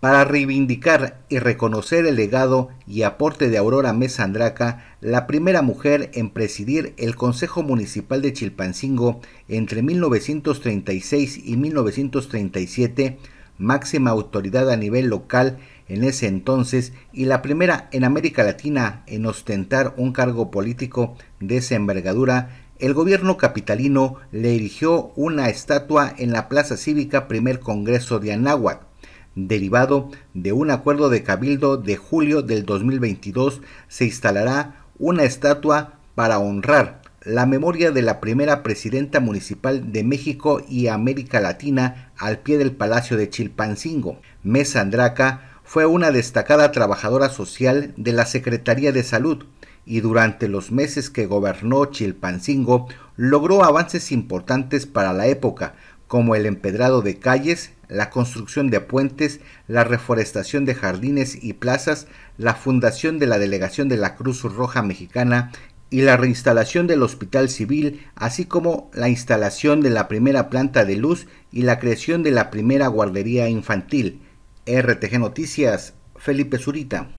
para reivindicar y reconocer el legado y aporte de Aurora Mesa Andraca, la primera mujer en presidir el Consejo Municipal de Chilpancingo entre 1936 y 1937, máxima autoridad a nivel local en ese entonces y la primera en América Latina en ostentar un cargo político de esa envergadura, el gobierno capitalino le erigió una estatua en la Plaza Cívica Primer Congreso de Anáhuac derivado de un acuerdo de cabildo de julio del 2022, se instalará una estatua para honrar la memoria de la primera presidenta municipal de México y América Latina al pie del Palacio de Chilpancingo. Mesa Andraca fue una destacada trabajadora social de la Secretaría de Salud y durante los meses que gobernó Chilpancingo logró avances importantes para la época, como el empedrado de calles la construcción de puentes, la reforestación de jardines y plazas, la fundación de la delegación de la Cruz Roja Mexicana y la reinstalación del Hospital Civil, así como la instalación de la primera planta de luz y la creación de la primera guardería infantil. RTG Noticias, Felipe Zurita.